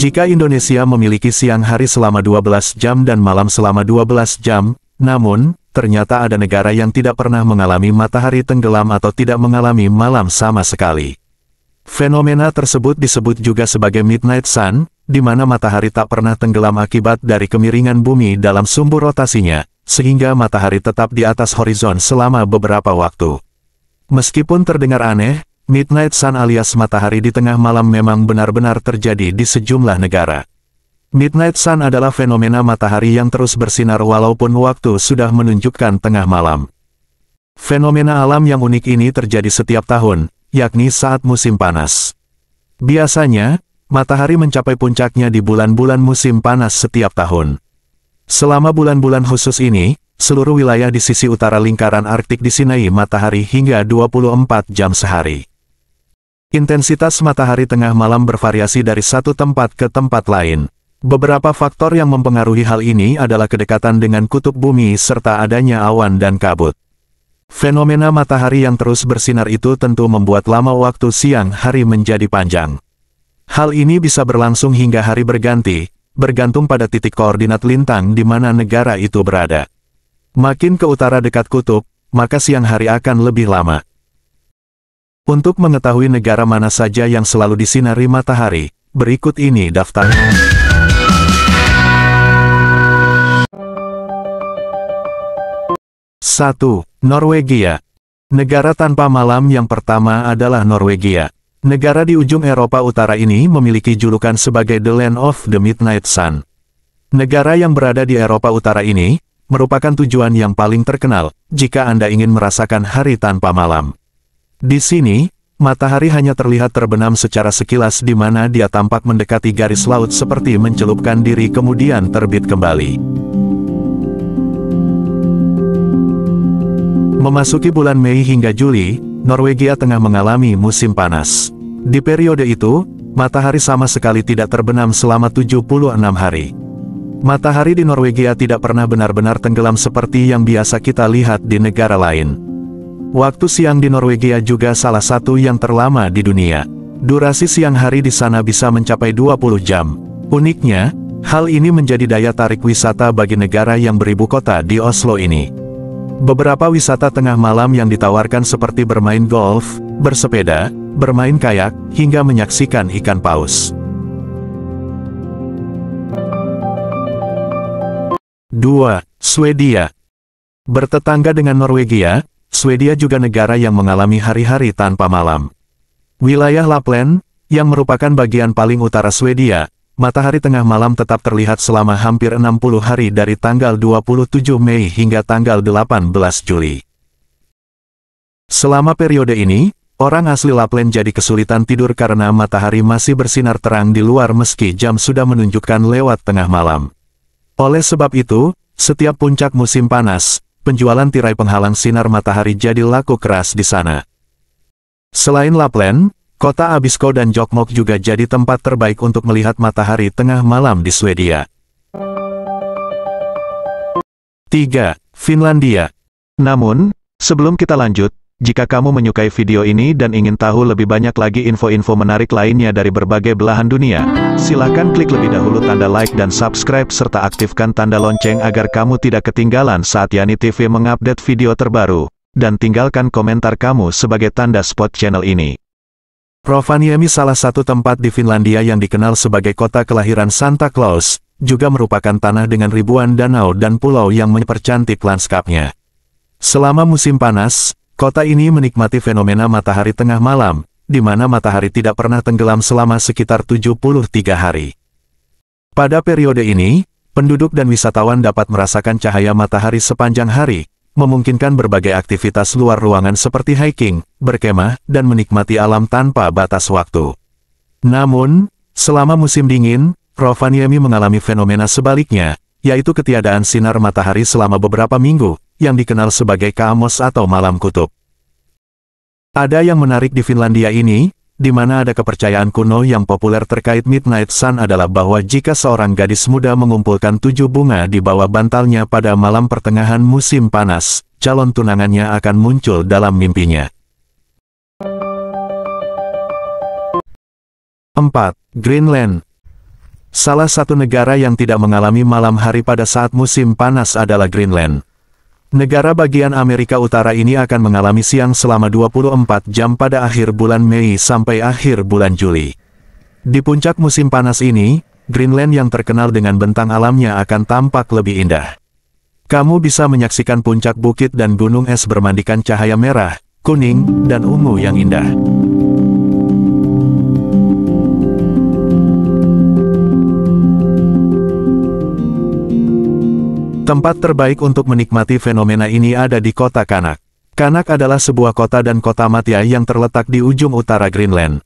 Jika Indonesia memiliki siang hari selama 12 jam dan malam selama 12 jam, namun, ternyata ada negara yang tidak pernah mengalami matahari tenggelam atau tidak mengalami malam sama sekali. Fenomena tersebut disebut juga sebagai midnight sun, di mana matahari tak pernah tenggelam akibat dari kemiringan bumi dalam sumbu rotasinya, sehingga matahari tetap di atas horizon selama beberapa waktu. Meskipun terdengar aneh, Midnight Sun alias matahari di tengah malam memang benar-benar terjadi di sejumlah negara. Midnight Sun adalah fenomena matahari yang terus bersinar walaupun waktu sudah menunjukkan tengah malam. Fenomena alam yang unik ini terjadi setiap tahun, yakni saat musim panas. Biasanya, matahari mencapai puncaknya di bulan-bulan musim panas setiap tahun. Selama bulan-bulan khusus ini, seluruh wilayah di sisi utara lingkaran Arktik disinai matahari hingga 24 jam sehari. Intensitas matahari tengah malam bervariasi dari satu tempat ke tempat lain. Beberapa faktor yang mempengaruhi hal ini adalah kedekatan dengan kutub bumi serta adanya awan dan kabut. Fenomena matahari yang terus bersinar itu tentu membuat lama waktu siang hari menjadi panjang. Hal ini bisa berlangsung hingga hari berganti, bergantung pada titik koordinat lintang di mana negara itu berada. Makin ke utara dekat kutub, maka siang hari akan lebih lama. Untuk mengetahui negara mana saja yang selalu disinari matahari, berikut ini daftarnya. Satu, Norwegia. Negara tanpa malam yang pertama adalah Norwegia. Negara di ujung Eropa Utara ini memiliki julukan sebagai The Land of the Midnight Sun. Negara yang berada di Eropa Utara ini merupakan tujuan yang paling terkenal jika Anda ingin merasakan hari tanpa malam. Di sini, matahari hanya terlihat terbenam secara sekilas di mana dia tampak mendekati garis laut seperti mencelupkan diri kemudian terbit kembali. Memasuki bulan Mei hingga Juli, Norwegia tengah mengalami musim panas. Di periode itu, matahari sama sekali tidak terbenam selama 76 hari. Matahari di Norwegia tidak pernah benar-benar tenggelam seperti yang biasa kita lihat di negara lain. Waktu siang di Norwegia juga salah satu yang terlama di dunia. Durasi siang hari di sana bisa mencapai 20 jam. Uniknya, hal ini menjadi daya tarik wisata bagi negara yang beribu kota di Oslo ini. Beberapa wisata tengah malam yang ditawarkan seperti bermain golf, bersepeda, bermain kayak, hingga menyaksikan ikan paus. Dua, Swedia Bertetangga dengan Norwegia, Swedia juga negara yang mengalami hari-hari tanpa malam. Wilayah Lapland, yang merupakan bagian paling utara Swedia, matahari tengah malam tetap terlihat selama hampir 60 hari dari tanggal 27 Mei hingga tanggal 18 Juli. Selama periode ini, orang asli Lapland jadi kesulitan tidur karena matahari masih bersinar terang di luar meski jam sudah menunjukkan lewat tengah malam. Oleh sebab itu, setiap puncak musim panas, penjualan tirai penghalang sinar matahari jadi laku keras di sana. Selain Lapland, kota Abisko dan Jokmok juga jadi tempat terbaik untuk melihat matahari tengah malam di Swedia. 3. Finlandia Namun, sebelum kita lanjut, jika kamu menyukai video ini dan ingin tahu lebih banyak lagi info-info menarik lainnya dari berbagai belahan dunia, silakan klik lebih dahulu tanda like dan subscribe serta aktifkan tanda lonceng agar kamu tidak ketinggalan saat Yani TV mengupdate video terbaru. Dan tinggalkan komentar kamu sebagai tanda spot channel ini. Rovaniemi salah satu tempat di Finlandia yang dikenal sebagai kota kelahiran Santa Claus, juga merupakan tanah dengan ribuan danau dan pulau yang mempercantik lanskapnya. Selama musim panas, Kota ini menikmati fenomena matahari tengah malam, di mana matahari tidak pernah tenggelam selama sekitar 73 hari. Pada periode ini, penduduk dan wisatawan dapat merasakan cahaya matahari sepanjang hari, memungkinkan berbagai aktivitas luar ruangan seperti hiking, berkemah, dan menikmati alam tanpa batas waktu. Namun, selama musim dingin, Rovaniemi mengalami fenomena sebaliknya, yaitu ketiadaan sinar matahari selama beberapa minggu, yang dikenal sebagai Kamos atau Malam Kutub. Ada yang menarik di Finlandia ini, di mana ada kepercayaan kuno yang populer terkait Midnight Sun adalah bahwa jika seorang gadis muda mengumpulkan tujuh bunga di bawah bantalnya pada malam pertengahan musim panas, calon tunangannya akan muncul dalam mimpinya. 4. Greenland Salah satu negara yang tidak mengalami malam hari pada saat musim panas adalah Greenland. Negara bagian Amerika Utara ini akan mengalami siang selama 24 jam pada akhir bulan Mei sampai akhir bulan Juli. Di puncak musim panas ini, Greenland yang terkenal dengan bentang alamnya akan tampak lebih indah. Kamu bisa menyaksikan puncak bukit dan gunung es bermandikan cahaya merah, kuning, dan ungu yang indah. Tempat terbaik untuk menikmati fenomena ini ada di kota Kanak. Kanak adalah sebuah kota dan kota Matia yang terletak di ujung utara Greenland.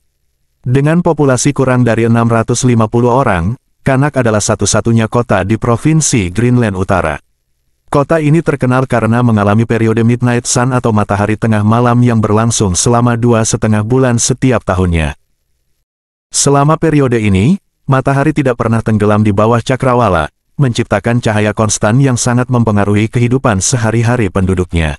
Dengan populasi kurang dari 650 orang, Kanak adalah satu-satunya kota di Provinsi Greenland Utara. Kota ini terkenal karena mengalami periode Midnight Sun atau matahari tengah malam yang berlangsung selama dua setengah bulan setiap tahunnya. Selama periode ini, matahari tidak pernah tenggelam di bawah cakrawala, menciptakan cahaya konstan yang sangat mempengaruhi kehidupan sehari-hari penduduknya.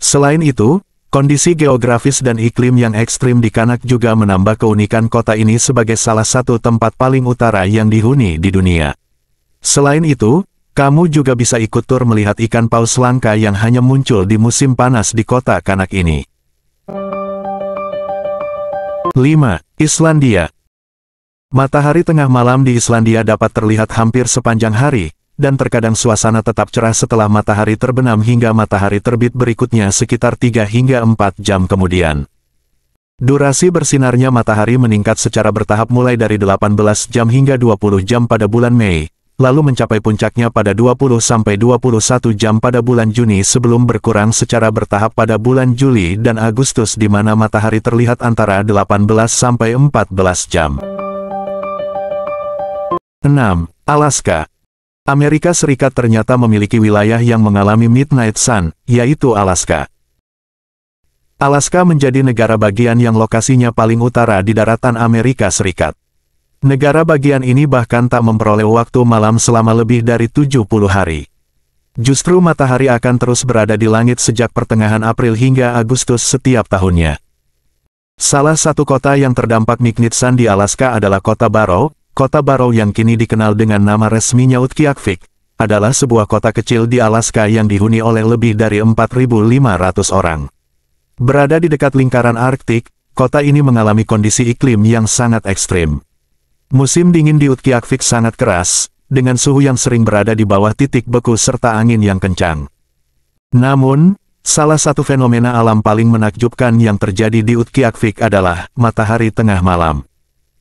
Selain itu, kondisi geografis dan iklim yang ekstrim di Kanak juga menambah keunikan kota ini sebagai salah satu tempat paling utara yang dihuni di dunia. Selain itu, kamu juga bisa ikut tur melihat ikan paus langka yang hanya muncul di musim panas di kota Kanak ini. 5. Islandia Matahari tengah malam di Islandia dapat terlihat hampir sepanjang hari, dan terkadang suasana tetap cerah setelah matahari terbenam hingga matahari terbit berikutnya sekitar 3 hingga 4 jam kemudian. Durasi bersinarnya matahari meningkat secara bertahap mulai dari 18 jam hingga 20 jam pada bulan Mei, lalu mencapai puncaknya pada 20-21 sampai jam pada bulan Juni sebelum berkurang secara bertahap pada bulan Juli dan Agustus di mana matahari terlihat antara 18-14 sampai jam. 6. Alaska Amerika Serikat ternyata memiliki wilayah yang mengalami Midnight Sun, yaitu Alaska. Alaska menjadi negara bagian yang lokasinya paling utara di daratan Amerika Serikat. Negara bagian ini bahkan tak memperoleh waktu malam selama lebih dari 70 hari. Justru matahari akan terus berada di langit sejak pertengahan April hingga Agustus setiap tahunnya. Salah satu kota yang terdampak Midnight Sun di Alaska adalah kota Barrow, Kota Barrow yang kini dikenal dengan nama resminya Nyaut adalah sebuah kota kecil di Alaska yang dihuni oleh lebih dari 4.500 orang. Berada di dekat lingkaran Arktik, kota ini mengalami kondisi iklim yang sangat ekstrim. Musim dingin di Utqiagvik sangat keras, dengan suhu yang sering berada di bawah titik beku serta angin yang kencang. Namun, salah satu fenomena alam paling menakjubkan yang terjadi di Utqiagvik adalah matahari tengah malam.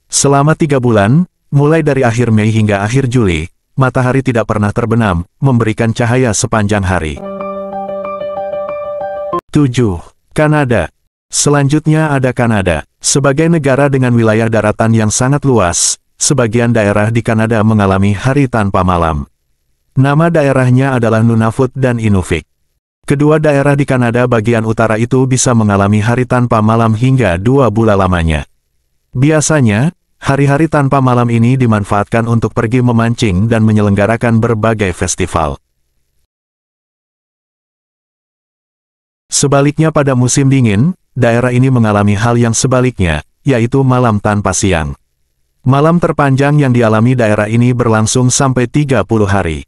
Selama tiga bulan, Mulai dari akhir Mei hingga akhir Juli, matahari tidak pernah terbenam, memberikan cahaya sepanjang hari. 7. Kanada Selanjutnya ada Kanada. Sebagai negara dengan wilayah daratan yang sangat luas, sebagian daerah di Kanada mengalami hari tanpa malam. Nama daerahnya adalah Nunavut dan Inuvik. Kedua daerah di Kanada bagian utara itu bisa mengalami hari tanpa malam hingga dua bulan lamanya. Biasanya, Hari-hari tanpa malam ini dimanfaatkan untuk pergi memancing dan menyelenggarakan berbagai festival. Sebaliknya pada musim dingin, daerah ini mengalami hal yang sebaliknya, yaitu malam tanpa siang. Malam terpanjang yang dialami daerah ini berlangsung sampai 30 hari.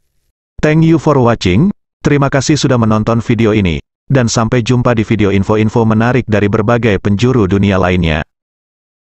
Thank you for watching, terima kasih sudah menonton video ini, dan sampai jumpa di video info-info menarik dari berbagai penjuru dunia lainnya.